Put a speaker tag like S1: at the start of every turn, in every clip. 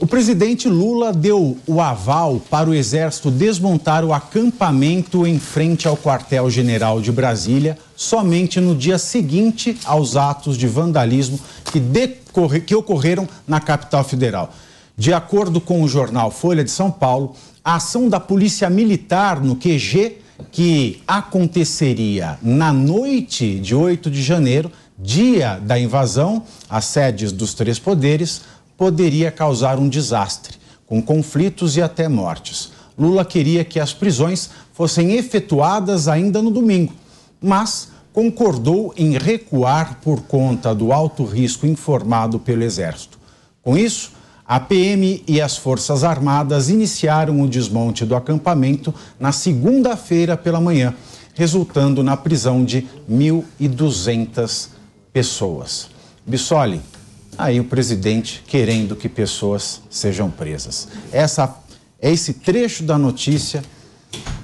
S1: O presidente Lula deu o aval para o Exército desmontar o acampamento em frente ao quartel-general de Brasília somente no dia seguinte aos atos de vandalismo que, decorre, que ocorreram na capital federal. De acordo com o jornal Folha de São Paulo, a ação da Polícia Militar no QG, que aconteceria na noite de 8 de janeiro, dia da invasão às sedes dos três poderes, poderia causar um desastre, com conflitos e até mortes. Lula queria que as prisões fossem efetuadas ainda no domingo, mas concordou em recuar por conta do alto risco informado pelo Exército. Com isso, a PM e as Forças Armadas iniciaram o desmonte do acampamento na segunda-feira pela manhã, resultando na prisão de 1.200 pessoas. Bissoli, aí o presidente querendo que pessoas sejam presas. Essa é esse trecho da notícia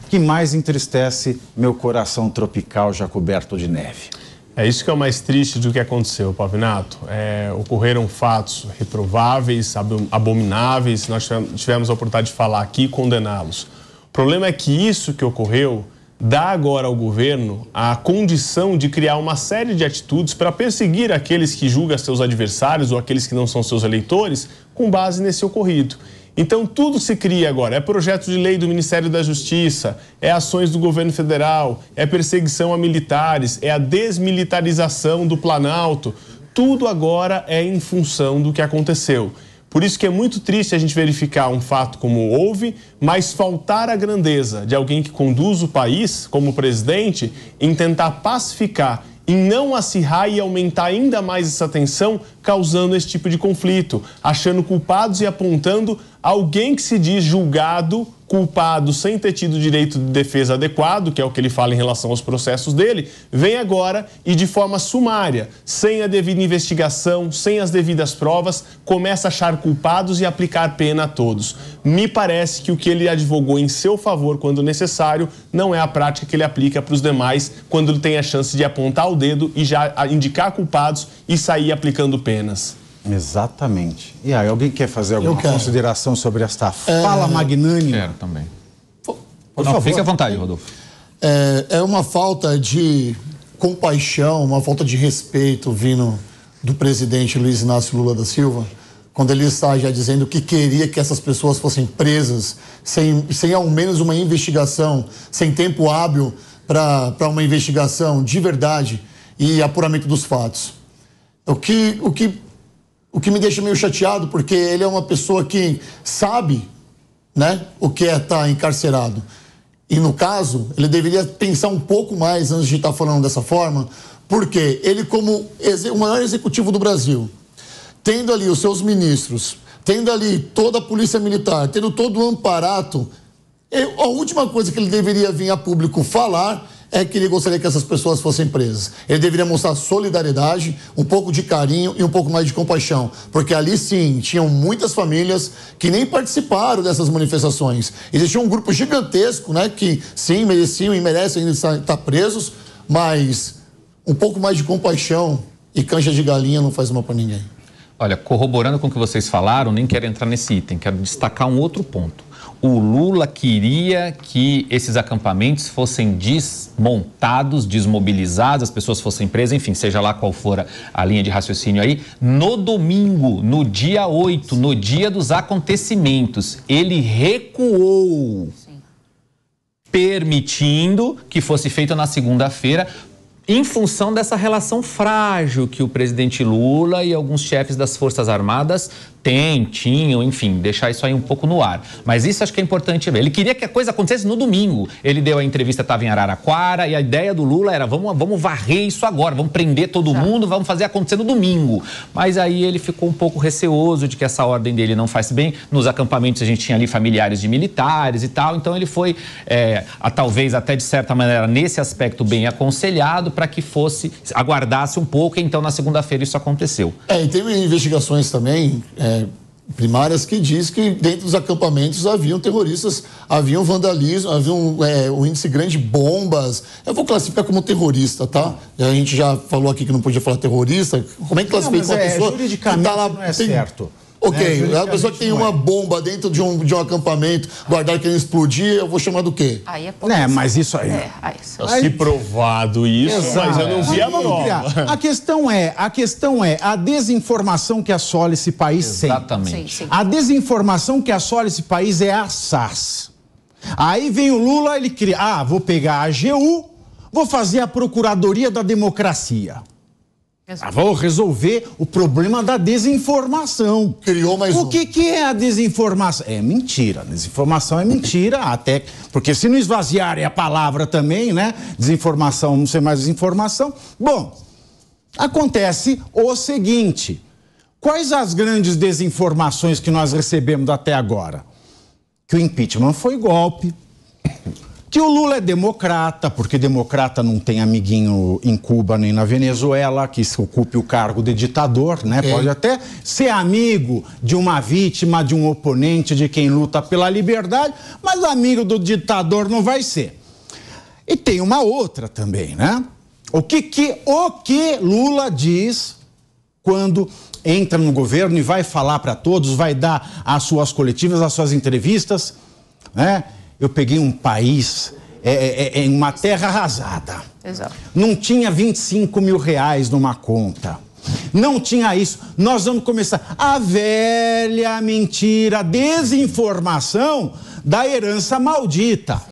S1: que mais entristece meu coração tropical já coberto de neve. É isso que é o
S2: mais triste do que aconteceu, Pavinato. É, ocorreram fatos reprováveis, abomináveis, nós tivemos a oportunidade de falar aqui e condená-los. O problema é que isso que ocorreu dá agora ao governo a condição de criar uma série de atitudes para perseguir aqueles que julgam seus adversários ou aqueles que não são seus eleitores com base nesse ocorrido. Então tudo se cria agora, é projeto de lei do Ministério da Justiça, é ações do governo federal, é perseguição a militares, é a desmilitarização do Planalto. Tudo agora é em função do que aconteceu. Por isso que é muito triste a gente verificar um fato como houve, mas faltar a grandeza de alguém que conduz o país como presidente em tentar pacificar em não acirrar e aumentar ainda mais essa tensão, causando esse tipo de conflito, achando culpados e apontando alguém que se diz julgado culpado sem ter tido direito de defesa adequado, que é o que ele fala em relação aos processos dele, vem agora e de forma sumária, sem a devida investigação, sem as devidas provas, começa a achar culpados e aplicar pena a todos. Me parece que o que ele advogou em seu favor quando necessário não é a prática que ele aplica para os demais quando ele tem a chance de apontar o dedo e já
S1: indicar culpados e sair aplicando penas. Exatamente. E aí, alguém quer fazer alguma consideração sobre esta é, fala é... magnânima? Quero também. Por Não, favor. Fique à
S3: vontade, Rodolfo. É, é uma falta de compaixão, uma falta de respeito vindo do presidente Luiz Inácio Lula da Silva, quando ele está já dizendo que queria que essas pessoas fossem presas, sem, sem ao menos uma investigação, sem tempo hábil para uma investigação de verdade e apuramento dos fatos. O que, o que o que me deixa meio chateado, porque ele é uma pessoa que sabe né, o que é estar tá encarcerado. E no caso, ele deveria pensar um pouco mais antes de estar tá falando dessa forma, porque ele, como o maior executivo do Brasil, tendo ali os seus ministros, tendo ali toda a polícia militar, tendo todo o amparato, a última coisa que ele deveria vir a público falar é que ele gostaria que essas pessoas fossem presas. Ele deveria mostrar solidariedade, um pouco de carinho e um pouco mais de compaixão, porque ali sim tinham muitas famílias que nem participaram dessas manifestações. Existia um grupo gigantesco, né, que sim mereciam e merecem estar presos, mas um pouco mais de compaixão e canja de galinha não faz mal para ninguém.
S4: Olha, corroborando com o que vocês falaram, nem quero entrar nesse item, quero destacar um outro ponto o Lula queria que esses acampamentos fossem desmontados, desmobilizados, as pessoas fossem presas, enfim, seja lá qual for a linha de raciocínio aí, no domingo, no dia 8, no dia dos acontecimentos, ele recuou. Permitindo que fosse feito na segunda-feira, em função dessa relação frágil que o presidente Lula e alguns chefes das Forças Armadas tem, tinham, enfim, deixar isso aí um pouco no ar. Mas isso acho que é importante ver. Ele queria que a coisa acontecesse no domingo. Ele deu a entrevista, estava em Araraquara, e a ideia do Lula era: vamos, vamos varrer isso agora, vamos prender todo Já. mundo, vamos fazer acontecer no domingo. Mas aí ele ficou um pouco receoso de que essa ordem dele não faz bem. Nos acampamentos a gente tinha ali familiares de militares e tal, então ele foi, é, a, talvez até de certa maneira, nesse aspecto bem aconselhado para que fosse, aguardasse um pouco, e então na segunda-feira isso aconteceu.
S3: É, e teve investigações também. É é, primárias que diz que dentro dos acampamentos haviam terroristas, haviam vandalismo, havia um, é, um índice grande de bombas. Eu vou classificar como terrorista, tá? A gente já falou aqui que não podia falar terrorista. Como é que classifica uma é, pessoa? Tá juridicamente tá lá, não é tem... certo. Ok, é, a pessoa que tem uma bomba dentro de um, de um acampamento, guardar que ele explodir, eu vou chamar do quê? Aí é né, polícia. É, mas isso aí... É, aí isso. Aí... Se
S2: provado isso, Exato. mas eu não vi a manobra.
S4: A
S1: questão é, a questão é a desinformação que assola esse país Exatamente. Exatamente. A desinformação que assola esse país é a SARS. Aí vem o Lula, ele cria, ah, vou pegar a AGU, vou fazer a Procuradoria da Democracia. Ah, vou resolver o problema da desinformação. Criou mais O um. que, que é a desinformação? É mentira. Desinformação é mentira, até porque se não esvaziarem a palavra também, né? Desinformação não ser mais desinformação. Bom, acontece o seguinte: quais as grandes desinformações que nós recebemos até agora? Que o impeachment foi golpe que o Lula é democrata, porque democrata não tem amiguinho em Cuba nem na Venezuela, que se ocupe o cargo de ditador, né? É. Pode até ser amigo de uma vítima, de um oponente, de quem luta pela liberdade, mas amigo do ditador não vai ser. E tem uma outra também, né? O que, que, o que Lula diz quando entra no governo e vai falar para todos, vai dar as suas coletivas, as suas entrevistas, né? eu peguei um país é, é, em é, é uma terra arrasada. Exato. Não tinha 25 mil reais numa conta. Não tinha isso. Nós vamos começar a velha mentira, a desinformação da herança maldita.